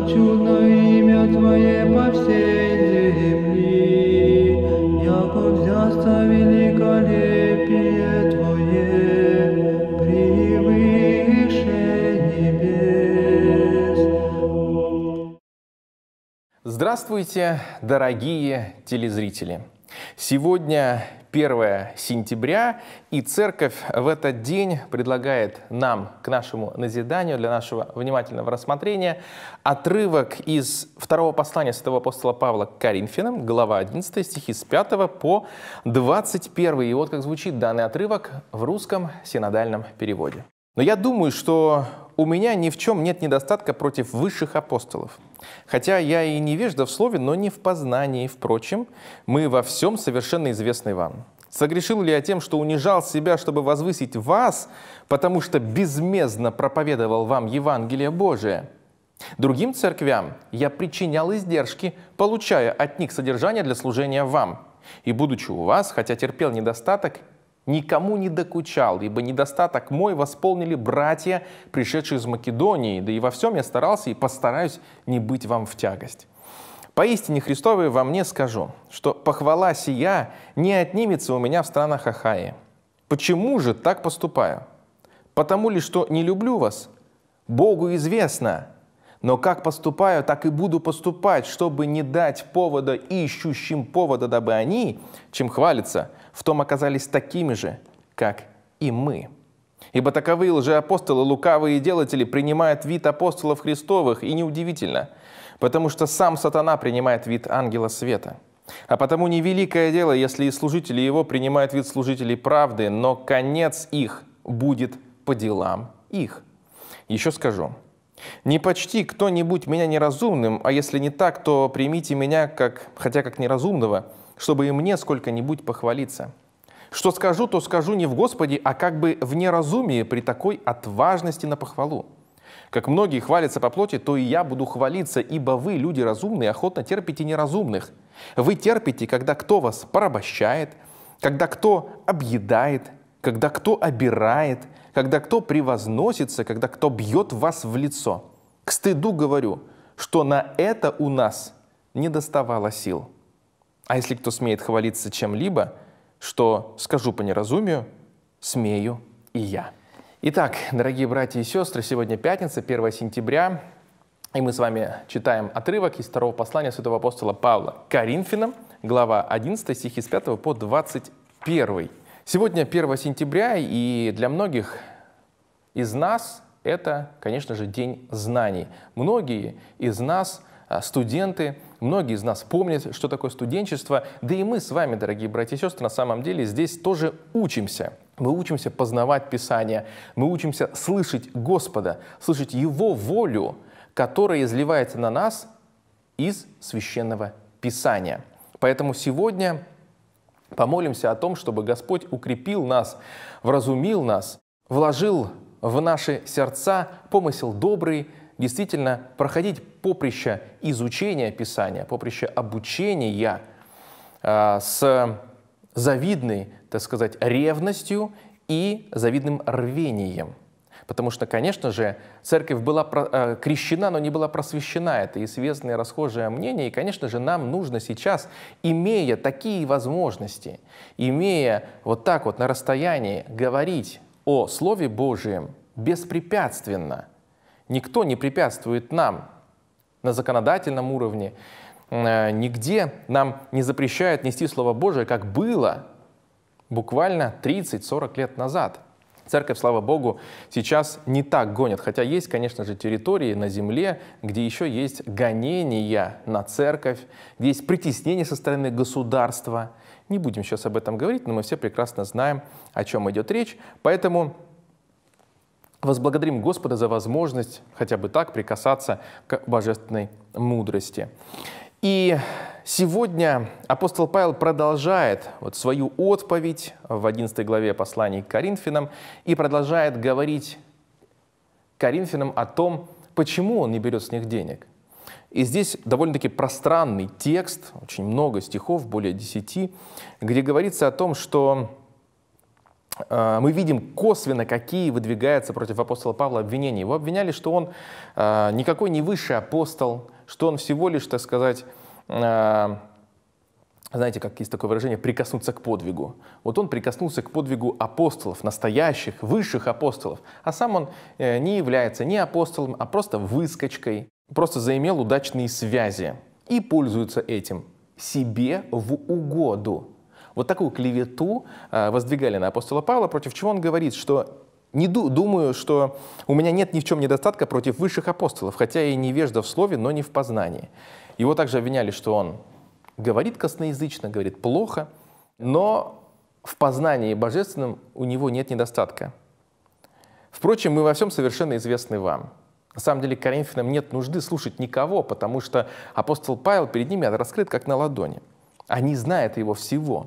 хочу имя Твое по всей земли, яко взяться великолепие Твое, превыше небес. Здравствуйте, дорогие телезрители! Сегодня 1 сентября, и церковь в этот день предлагает нам, к нашему назиданию, для нашего внимательного рассмотрения, отрывок из второго послания святого апостола Павла к Коринфянам, глава 11, стихи с 5 по 21. И вот как звучит данный отрывок в русском синодальном переводе. Но я думаю, что у меня ни в чем нет недостатка против высших апостолов. Хотя я и невежда в слове, но не в познании, впрочем, мы во всем совершенно известны вам. Согрешил ли я тем, что унижал себя, чтобы возвысить вас, потому что безмездно проповедовал вам Евангелие Божие? Другим церквям я причинял издержки, получая от них содержание для служения вам. И будучи у вас, хотя терпел недостаток, никому не докучал, ибо недостаток мой восполнили братья, пришедшие из Македонии, да и во всем я старался и постараюсь не быть вам в тягость. Поистине Христовой во мне скажу, что похвала сия не отнимется у меня в странах Ахаи. Почему же так поступаю? Потому ли, что не люблю вас? Богу известно. Но как поступаю, так и буду поступать, чтобы не дать повода ищущим повода, дабы они, чем хвалятся, в том оказались такими же, как и мы. Ибо таковые лжеапостолы, лукавые делатели принимают вид апостолов Христовых, и неудивительно, потому что сам сатана принимает вид ангела света. А потому невеликое дело, если и служители его принимают вид служителей правды, но конец их будет по делам их. Еще скажу, не почти кто-нибудь меня неразумным, а если не так, то примите меня, как, хотя как неразумного, чтобы и мне сколько-нибудь похвалиться. Что скажу, то скажу не в Господе, а как бы в неразумии при такой отважности на похвалу. Как многие хвалятся по плоти, то и я буду хвалиться, ибо вы, люди разумные, охотно терпите неразумных. Вы терпите, когда кто вас порабощает, когда кто объедает, когда кто обирает, когда кто превозносится, когда кто бьет вас в лицо. К стыду говорю, что на это у нас не доставало сил. А если кто смеет хвалиться чем-либо, что скажу по неразумию, смею и я. Итак, дорогие братья и сестры, сегодня пятница, 1 сентября, и мы с вами читаем отрывок из второго послания святого апостола Павла к Коринфянам, глава 11, стихи с 5 по 21. Сегодня 1 сентября, и для многих из нас это, конечно же, День знаний. Многие из нас, а, студенты, Многие из нас помнят, что такое студенчество, да и мы с вами, дорогие братья и сестры, на самом деле здесь тоже учимся. Мы учимся познавать Писание, мы учимся слышать Господа, слышать Его волю, которая изливается на нас из священного Писания. Поэтому сегодня помолимся о том, чтобы Господь укрепил нас, вразумил нас, вложил в наши сердца помысел добрый, действительно проходить поприще изучения Писания, поприще обучения э, с завидной, так сказать, ревностью и завидным рвением. Потому что, конечно же, церковь была а, крещена, но не была просвещена. Это известное расхожее мнение. И, конечно же, нам нужно сейчас, имея такие возможности, имея вот так вот на расстоянии говорить о Слове Божьем беспрепятственно – Никто не препятствует нам на законодательном уровне, э, нигде нам не запрещают нести Слово Божие, как было буквально 30-40 лет назад. Церковь, слава Богу, сейчас не так гонит, хотя есть, конечно же, территории на земле, где еще есть гонения на церковь, где есть притеснение со стороны государства. Не будем сейчас об этом говорить, но мы все прекрасно знаем, о чем идет речь. Поэтому Возблагодарим Господа за возможность хотя бы так прикасаться к божественной мудрости. И сегодня апостол Павел продолжает вот свою отповедь в 11 главе послания к Коринфянам и продолжает говорить Коринфянам о том, почему он не берет с них денег. И здесь довольно-таки пространный текст, очень много стихов, более 10, где говорится о том, что Э, мы видим косвенно, какие выдвигаются против апостола Павла обвинения. Его обвиняли, что он э, никакой не высший апостол, что он всего лишь, так сказать, э, знаете, как есть такое выражение, прикоснуться к подвигу. Вот он прикоснулся к подвигу апостолов, настоящих, высших апостолов, а сам он не является ни апостолом, а просто выскочкой, просто заимел удачные связи и пользуется этим себе в угоду. Вот такую клевету э, воздвигали на апостола Павла, против чего он говорит, что не ду думаю, что у меня нет ни в чем недостатка против высших апостолов, хотя и невежда в слове, но не в познании. Его также обвиняли, что он говорит косноязычно, говорит плохо, но в познании божественном у него нет недостатка. Впрочем, мы во всем совершенно известны вам. На самом деле Коринфянам нет нужды слушать никого, потому что апостол Павел перед ними раскрыт как на ладони. Они знают его всего.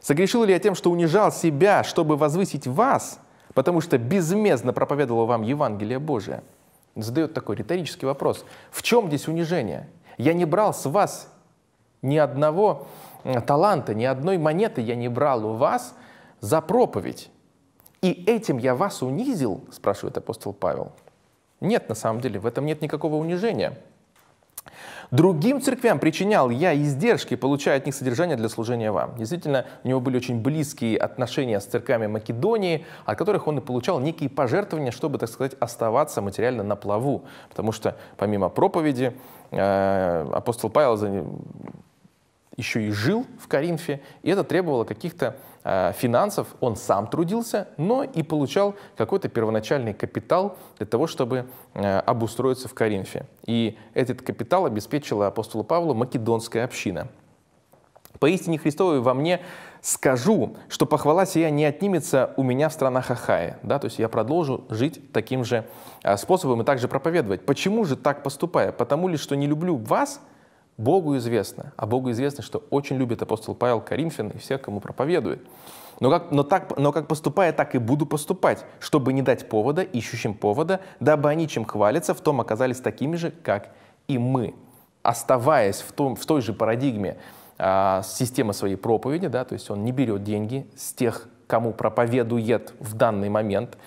Согрешил ли я тем, что унижал себя, чтобы возвысить вас, потому что безмездно проповедовал вам Евангелие Божие? Задает такой риторический вопрос. В чем здесь унижение? Я не брал с вас ни одного э, таланта, ни одной монеты я не брал у вас за проповедь. И этим я вас унизил, спрашивает апостол Павел. Нет, на самом деле, в этом нет никакого унижения. Другим церквям причинял я издержки, получая от них содержание для служения вам. Действительно, у него были очень близкие отношения с церквями Македонии, от которых он и получал некие пожертвования, чтобы, так сказать, оставаться материально на плаву. Потому что помимо проповеди э, апостол Павел еще и жил в Коринфе, и это требовало каких-то а, финансов. Он сам трудился, но и получал какой-то первоначальный капитал для того, чтобы а, обустроиться в Коринфе. И этот капитал обеспечила апостолу Павлу македонская община. «Поистине Христовой во мне скажу, что похвала сия не отнимется у меня в странах Ахая». Да, то есть я продолжу жить таким же а, способом и также проповедовать. Почему же так поступая? Потому ли, что не люблю вас – Богу известно, а Богу известно, что очень любит апостол Павел Коринфян и всех, кому проповедует. Но как, но, так, но как поступая, так и буду поступать, чтобы не дать повода ищущим повода, дабы они, чем хвалятся, в том оказались такими же, как и мы. Оставаясь в, том, в той же парадигме а, системы своей проповеди, да, то есть он не берет деньги с тех, кому проповедует в данный момент –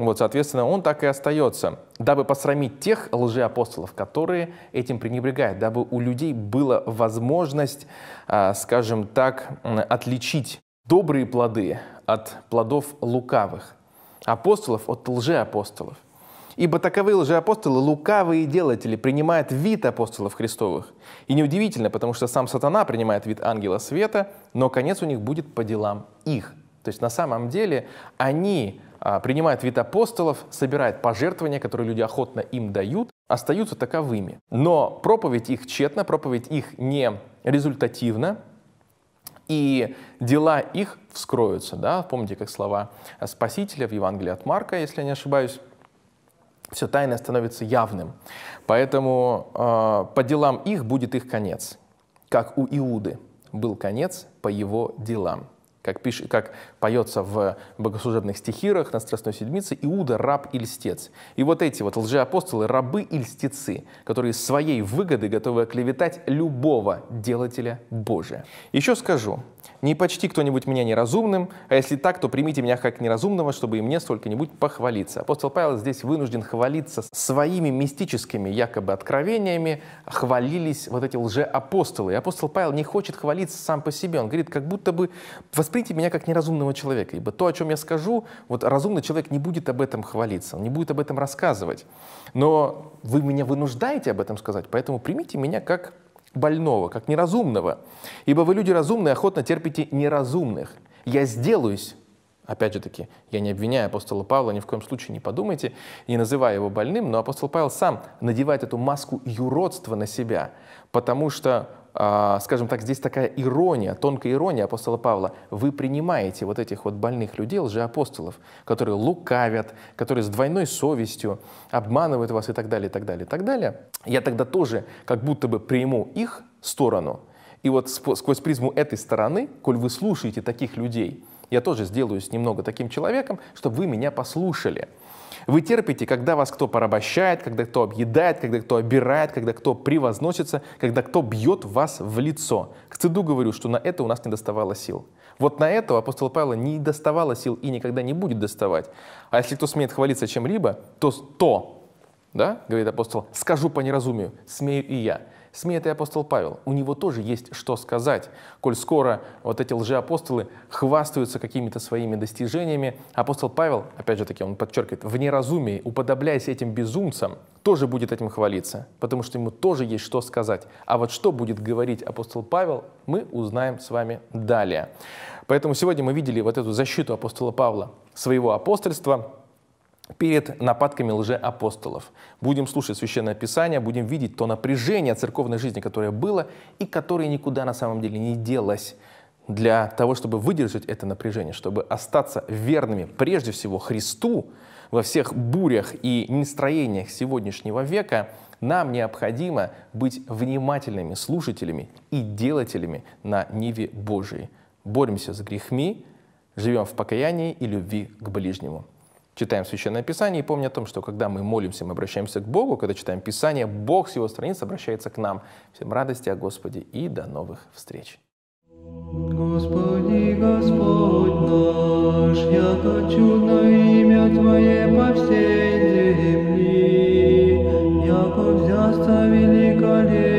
вот, соответственно, он так и остается, дабы посрамить тех лжеапостолов, которые этим пренебрегают, дабы у людей была возможность, а, скажем так, отличить добрые плоды от плодов лукавых, апостолов от лжеапостолов. Ибо таковые лжеапостолы – лукавые делатели, принимают вид апостолов Христовых. И неудивительно, потому что сам сатана принимает вид ангела света, но конец у них будет по делам их. То есть на самом деле они а, принимает вид апостолов, собирает пожертвования, которые люди охотно им дают, остаются таковыми. Но проповедь их тщетна, проповедь их не результативна, и дела их вскроются. Да? Помните, как слова Спасителя в Евангелии от Марка, если я не ошибаюсь, все тайное становится явным. Поэтому э, по делам их будет их конец, как у Иуды был конец по его делам как, пиш... как поется в богослужебных стихирах на Страстной Седмице, Иуда – раб и льстец. И вот эти вот лжеапостолы – рабы и льстецы, которые своей выгоды готовы оклеветать любого делателя Божия. Еще скажу, не почти кто-нибудь меня неразумным, а если так, то примите меня как неразумного, чтобы и мне сколько-нибудь похвалиться. Апостол Павел здесь вынужден хвалиться своими мистическими якобы откровениями, хвалились вот эти лжеапостолы. И апостол Павел не хочет хвалиться сам по себе, он говорит, как будто бы восприньте меня как неразумного человека, ибо то, о чем я скажу, вот разумный человек не будет об этом хвалиться, он не будет об этом рассказывать. Но вы меня вынуждаете об этом сказать, поэтому примите меня как больного, как неразумного. Ибо вы, люди разумные, охотно терпите неразумных. Я сделаюсь Опять же таки, я не обвиняю апостола Павла, ни в коем случае не подумайте, не называя его больным, но апостол Павел сам надевает эту маску юродства на себя, потому что а, скажем так, здесь такая ирония, тонкая ирония апостола Павла. Вы принимаете вот этих вот больных людей, лжеапостолов, которые лукавят, которые с двойной совестью обманывают вас и так далее, и так далее, и так далее. Я тогда тоже как будто бы приму их сторону. И вот сквозь призму этой стороны, коль вы слушаете таких людей, я тоже сделаюсь немного таким человеком, чтобы вы меня послушали. Вы терпите, когда вас кто порабощает, когда кто объедает, когда кто обирает, когда кто превозносится, когда кто бьет вас в лицо. К стыду говорю, что на это у нас не доставало сил. Вот на это апостол Павла не доставало сил и никогда не будет доставать. А если кто смеет хвалиться чем-либо, то то да, говорит апостол, скажу по неразумию, смею и я. Смеет и апостол Павел. У него тоже есть что сказать, коль скоро вот эти лжеапостолы хвастаются какими-то своими достижениями. Апостол Павел, опять же таки, он подчеркивает, в неразумии, уподобляясь этим безумцам, тоже будет этим хвалиться, потому что ему тоже есть что сказать. А вот что будет говорить апостол Павел, мы узнаем с вами далее. Поэтому сегодня мы видели вот эту защиту апостола Павла своего апостольства – перед нападками лжеапостолов. Будем слушать Священное Писание, будем видеть то напряжение церковной жизни, которое было и которое никуда на самом деле не делось. Для того, чтобы выдержать это напряжение, чтобы остаться верными прежде всего Христу во всех бурях и нестроениях сегодняшнего века, нам необходимо быть внимательными слушателями и делателями на Ниве Божией. Боремся с грехми, живем в покаянии и любви к ближнему читаем Священное Писание и помним о том, что когда мы молимся, мы обращаемся к Богу, когда читаем Писание, Бог с его страниц обращается к нам. Всем радости о Господе и до новых встреч! Господи, Господь наш, яко чудно имя Твое по всей земли, яко взяста великолепно.